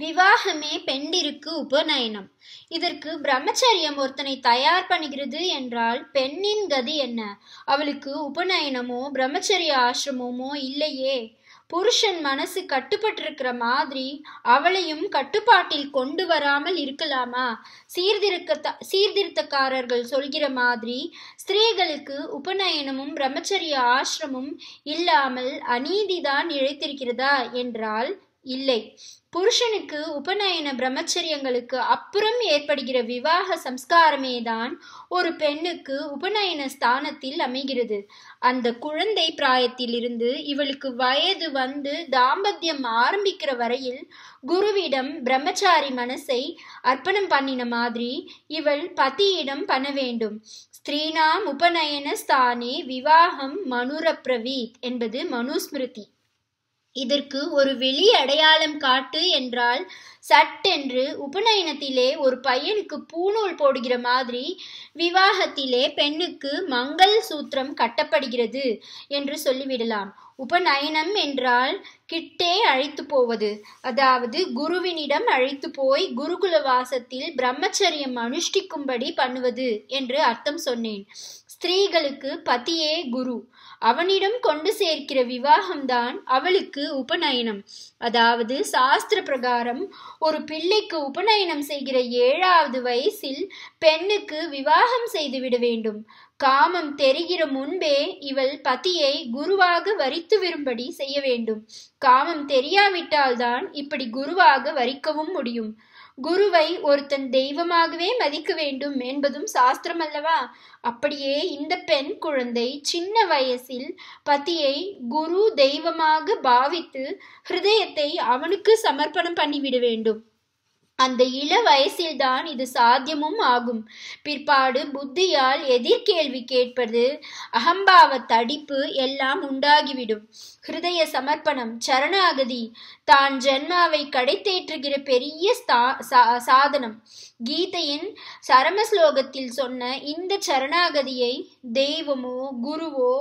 விவாகமே பெண்டிற்கு உபநயனம் இதற்கு பிரம்மச்சரியம் ஒருத்தனை தயார் பண்ணுகிறது என்றால் பெண்ணின் கதி என்ன அவளுக்கு உபநயனமோ பிரம்மச்சரிய ஆசிரமமோ இல்லையே புருஷன் மனசு கட்டுப்பட்டிருக்கிற மாதிரி அவளையும் கட்டுப்பாட்டில் கொண்டு வராமல் இருக்கலாமா சீர்திருக்க சீர்திருத்தக்காரர்கள் சொல்கிற மாதிரி ஸ்திரீகளுக்கு உபநயனமும் பிரம்மச்சரிய ஆசிரமும் இல்லாமல் அநீதிதான் இழைத்திருக்கிறதா என்றால் இல்லை புருஷனுக்கு உபநயன பிரம்மச்சரியங்களுக்கு அப்புறம் ஏற்படுகிற விவாக சம்ஸ்காரமே தான் ஒரு பெண்ணுக்கு உபநயன ஸ்தானத்தில் அமைகிறது அந்த குழந்தை பிராயத்திலிருந்து இவளுக்கு வயது வந்து தாம்பத்தியம் ஆரம்பிக்கிற வரையில் குருவிடம் பிரம்மச்சாரி மனசை அர்ப்பணம் பண்ணின மாதிரி இவள் பதியிடம் பண்ண வேண்டும் ஸ்திரீனாம் உபநயன ஸ்தானே விவாகம் மனுரப்ரவீத் என்பது மனுஸ்மிருதி இதற்கு ஒரு வெளி அடையாளம் காட்டு என்றால் சட்டென்று உபநயனத்திலே ஒரு பையனுக்கு பூணூல் போடுகிற மாதிரி விவாகத்திலே பெண்ணுக்கு மங்கள் சூத்திரம் கட்டப்படுகிறது என்று சொல்லிவிடலாம் உபநயனம் என்றால் கிட்டே அழைத்து போவது அதாவது குருவினிடம் அழைத்து போய் குருகுல வாசத்தில் பிரம்மச்சரியம் அனுஷ்டிக்கும்படி பண்ணுவது என்று அர்த்தம் சொன்னேன் ஸ்திரீகளுக்கு பதியே குரு அவனிடம் கொண்டு சேர்க்கிற விவாகம்தான் அவளுக்கு உபநயனம் அதாவது சாஸ்திர பிரகாரம் ஒரு பிள்ளைக்கு உபநயனம் செய்கிற ஏழாவது வயசில் பெண்ணுக்கு விவாகம் செய்துவிட வேண்டும் காமம் தெரிகிற முன்பே இவள் பதியை குருவாக வரித்து விரும்படி செய்ய வேண்டும் காமம் தெரியாவிட்டால்தான் இப்படி குருவாக வரிக்கவும் முடியும் குருவை ஒருத்தன் தெய்வமாகவே மதிக்க வேண்டும் என்பதும் சாஸ்திரம் அல்லவா அப்படியே இந்த பெண் குழந்தை சின்ன வயசில் பத்தியை குரு தெய்வமாக பாவித்து ஹிருதயத்தை அவனுக்கு சமர்ப்பணம் பண்ணிவிட வேண்டும் அந்த இள வயசில்தான் இது சாத்தியமும் ஆகும் பிற்பாடு புத்தியால் எதிர்கேள்வி கேட்பது அகம்பாவ தடிப்பு எல்லாம் உண்டாகிவிடும் ஹிருதய சமர்ப்பணம் சரணாகதி தான் ஜென்மாவை கடைத்தேற்றுகிற பெரிய சாதனம் கீதையின் சரமஸ்லோகத்தில் சொன்ன இந்த சரணாகதியை தெய்வமோ குருவோ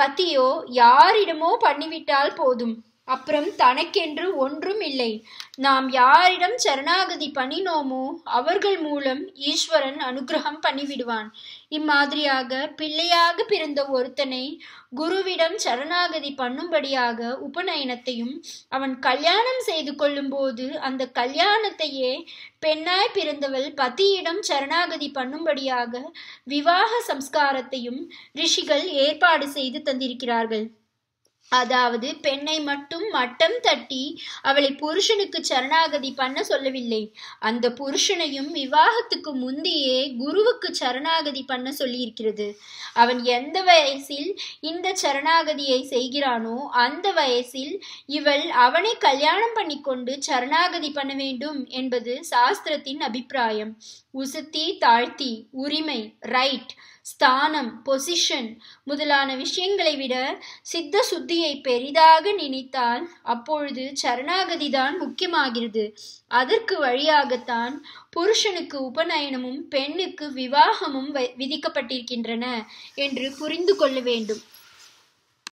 பத்தியோ யாரிடமோ பண்ணிவிட்டால் போதும் அப்புறம் தனக்கென்று ஒன்றும் இல்லை நாம் யாரிடம் சரணாகதி பண்ணினோமோ அவர்கள் மூலம் ஈஸ்வரன் அனுகிரகம் பண்ணிவிடுவான் இம்மாதிரியாக பிள்ளையாக பிறந்த ஒருத்தனை குருவிடம் சரணாகதி பண்ணும்படியாக உபநயனத்தையும் அவன் கல்யாணம் செய்து கொள்ளும்போது அந்த கல்யாணத்தையே பெண்ணாய் பிறந்தவள் பத்தியிடம் சரணாகதி பண்ணும்படியாக விவாக சம்ஸ்காரத்தையும் ரிஷிகள் ஏற்பாடு செய்து தந்திருக்கிறார்கள் அதாவது பெண்ணை மட்டும் மட்டம் தட்டி அவளை புருஷனுக்கு சரணாகதி பண்ண சொல்லவில்லை அந்த புருஷனையும் விவாகத்துக்கு முந்தையே குருவுக்கு சரணாகதி பண்ண சொல்லியிருக்கிறது அவன் எந்த வயசில் இந்த சரணாகதியை செய்கிறானோ அந்த வயசில் இவள் அவனை கல்யாணம் பண்ணிக்கொண்டு சரணாகதி பண்ண வேண்டும் என்பது சாஸ்திரத்தின் அபிப்பிராயம் உசுத்தி தாழ்த்தி உரிமை ரைட் ஸ்தானம் பொசிஷன் முதலான விஷயங்களை விட சித்த சுத்தியை பெரிதாக நினைத்தால் அப்பொழுது சரணாகதி தான் முக்கியமாகிறது அதற்கு வழியாகத்தான் புருஷனுக்கு உபநயனமும் பெண்ணுக்கு விவாகமும் விதிக்கப்பட்டிருக்கின்றன என்று புரிந்து கொள்ள வேண்டும்